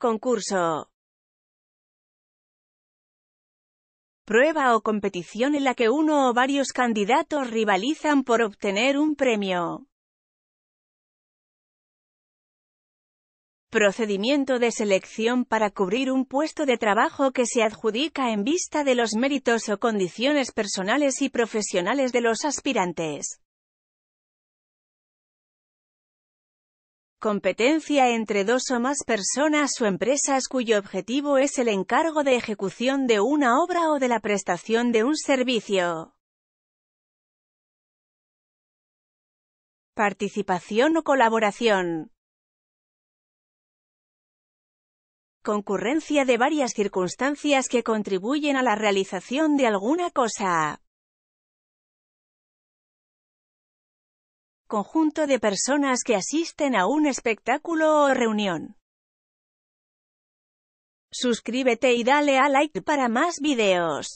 concurso, prueba o competición en la que uno o varios candidatos rivalizan por obtener un premio. Procedimiento de selección para cubrir un puesto de trabajo que se adjudica en vista de los méritos o condiciones personales y profesionales de los aspirantes. competencia entre dos o más personas o empresas cuyo objetivo es el encargo de ejecución de una obra o de la prestación de un servicio. Participación o colaboración. Concurrencia de varias circunstancias que contribuyen a la realización de alguna cosa. conjunto de personas que asisten a un espectáculo o reunión. Suscríbete y dale a like para más videos.